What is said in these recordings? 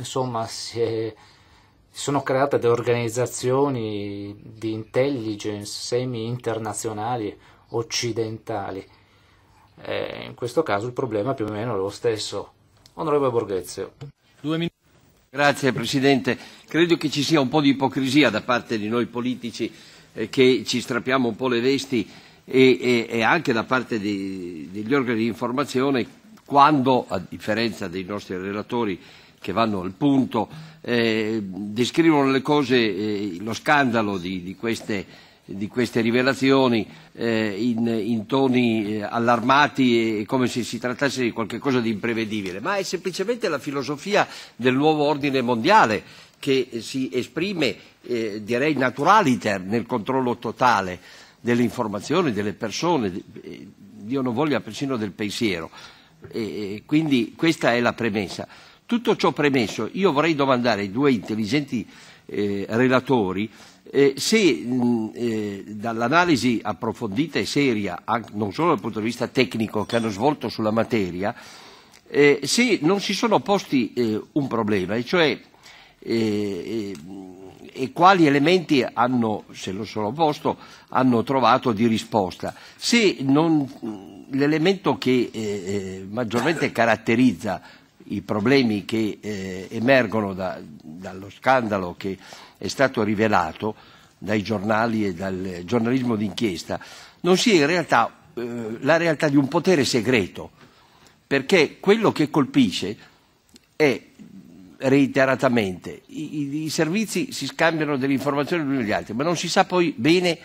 insomma, si è, sono create delle organizzazioni di intelligence semi-internazionali occidentali. Eh, in questo caso il problema è più o meno lo stesso. Onorevole Borghezio. Grazie Presidente. Credo che ci sia un po' di ipocrisia da parte di noi politici eh, che ci strappiamo un po' le vesti e, e, e anche da parte di, degli organi di informazione quando, a differenza dei nostri relatori, che vanno al punto, eh, descrivono le cose, eh, lo scandalo di, di, queste, di queste rivelazioni eh, in, in toni eh, allarmati e come se si trattasse di qualcosa di imprevedibile, ma è semplicemente la filosofia del nuovo ordine mondiale che si esprime, eh, direi, naturaliter nel controllo totale delle informazioni, delle persone, eh, Dio non voglia persino del pensiero. E, e quindi questa è la premessa. Tutto ciò premesso, io vorrei domandare ai due intelligenti eh, relatori eh, se mh, eh, dall'analisi approfondita e seria, anche, non solo dal punto di vista tecnico che hanno svolto sulla materia, eh, se non si sono posti eh, un problema, e cioè eh, eh e quali elementi hanno, se lo sono posto, hanno trovato di risposta. Se non, l'elemento che eh, eh maggiormente caratterizza i problemi che eh, emergono da, dallo scandalo che è stato rivelato dai giornali e dal giornalismo d'inchiesta non sia in realtà eh, la realtà di un potere segreto, perché quello che colpisce è reiteratamente i, i servizi si scambiano delle informazioni gli uni agli altri, ma non si sa poi bene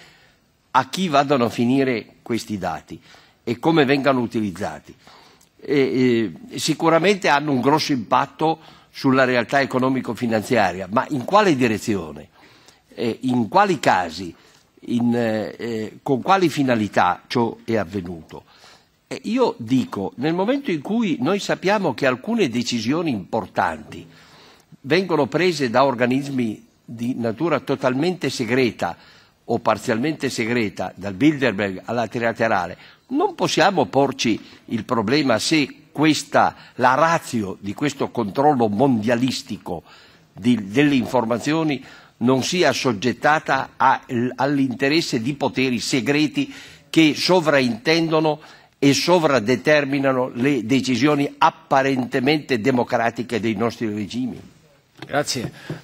a chi vadano a finire questi dati e come vengano utilizzati eh, sicuramente hanno un grosso impatto sulla realtà economico-finanziaria, ma in quale direzione? Eh, in quali casi? In, eh, eh, con quali finalità ciò è avvenuto? Eh, io dico, nel momento in cui noi sappiamo che alcune decisioni importanti vengono prese da organismi di natura totalmente segreta o parzialmente segreta, dal Bilderberg alla trilaterale, non possiamo porci il problema se questa, la razio di questo controllo mondialistico di, delle informazioni non sia assoggettata a, all'interesse di poteri segreti che sovraintendono e sovradeterminano le decisioni apparentemente democratiche dei nostri regimi. Grazie.